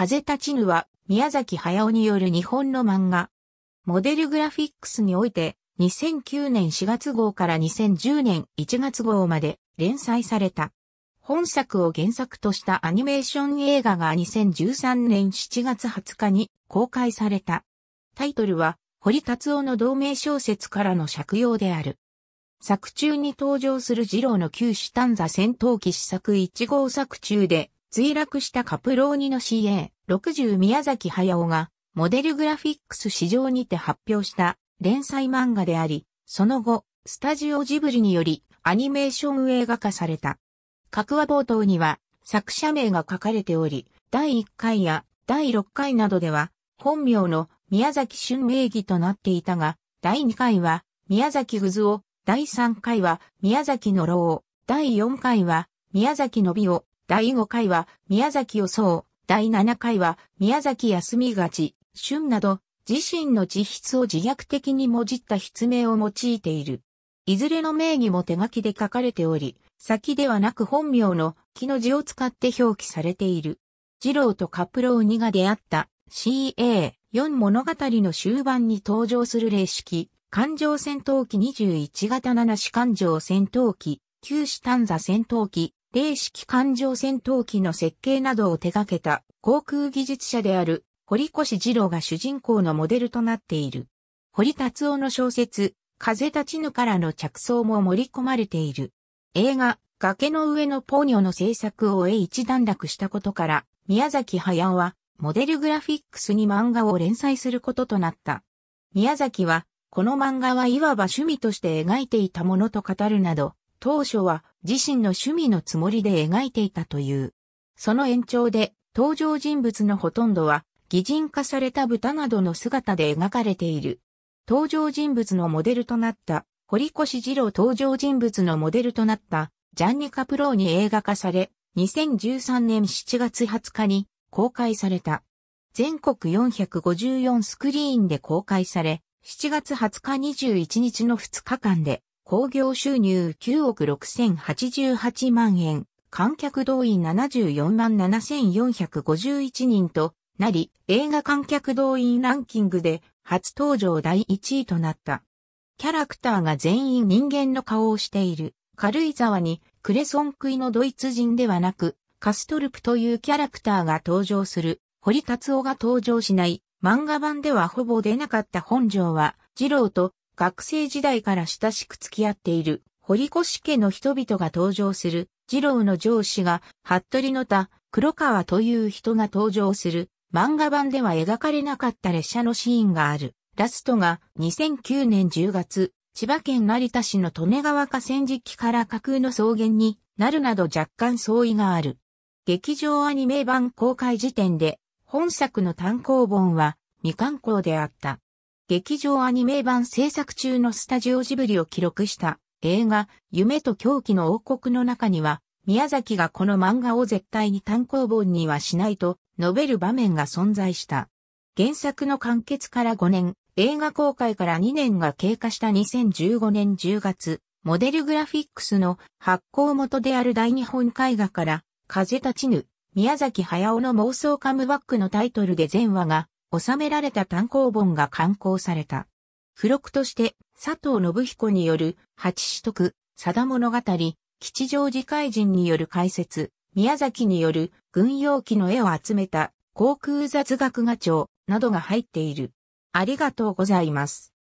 風立ちぬは、宮崎駿による日本の漫画。モデルグラフィックスにおいて、2009年4月号から2010年1月号まで連載された。本作を原作としたアニメーション映画が2013年7月20日に公開された。タイトルは、堀達夫の同名小説からの借用である。作中に登場する二郎の旧主丹座戦闘機試作1号作中で、墜落したカプローニの CA60 宮崎駿がモデルグラフィックス市場にて発表した連載漫画であり、その後、スタジオジブリによりアニメーション映画化された。各話冒頭には作者名が書かれており、第1回や第6回などでは本名の宮崎俊名義となっていたが、第2回は宮崎ぐずを、第3回は宮崎のろう、第4回は宮崎のびを、第5回は宮崎予想、第7回は宮崎休みがち、春など、自身の自筆を自虐的にもじった筆名を用いている。いずれの名義も手書きで書かれており、先ではなく本名の木の字を使って表記されている。二郎とカプロウニが出会った CA4 物語の終盤に登場する霊式、環状戦闘機21型7種環状戦闘機、旧種短座戦闘機、零式艦上戦闘機の設計などを手掛けた航空技術者である堀越二郎が主人公のモデルとなっている。堀達夫の小説、風立ちぬからの着想も盛り込まれている。映画、崖の上のポーニョの制作を終え一段落したことから、宮崎駿は、モデルグラフィックスに漫画を連載することとなった。宮崎は、この漫画はいわば趣味として描いていたものと語るなど、当初は自身の趣味のつもりで描いていたという。その延長で登場人物のほとんどは擬人化された豚などの姿で描かれている。登場人物のモデルとなった堀越二郎登場人物のモデルとなったジャンニカ・プローに映画化され、2013年7月20日に公開された。全国454スクリーンで公開され、7月20日21日の2日間で興行収入9億6088万円、観客動員74万7451人となり、映画観客動員ランキングで初登場第1位となった。キャラクターが全員人間の顔をしている。軽井沢にクレソン食いのドイツ人ではなく、カストルプというキャラクターが登場する。堀達夫が登場しない。漫画版ではほぼ出なかった本城は、二郎と学生時代から親しく付き合っている、堀越家の人々が登場する、二郎の上司が、服部の田、黒川という人が登場する、漫画版では描かれなかった列車のシーンがある。ラストが2009年10月、千葉県成田市の利根川河川敷から架空の草原になるなど若干相違がある。劇場アニメ版公開時点で、本作の単行本は未刊行であった。劇場アニメ版制作中のスタジオジブリを記録した映画、夢と狂気の王国の中には、宮崎がこの漫画を絶対に単行本にはしないと述べる場面が存在した。原作の完結から5年、映画公開から2年が経過した2015年10月、モデルグラフィックスの発行元である大日本絵画から、風立ちぬ、宮崎駿の妄想カムバックのタイトルで全話が収められた単行本が刊行された。付録として佐藤信彦による八子徳、佐田物語、吉祥寺怪人による解説、宮崎による軍用機の絵を集めた航空雑学画帳などが入っている。ありがとうございます。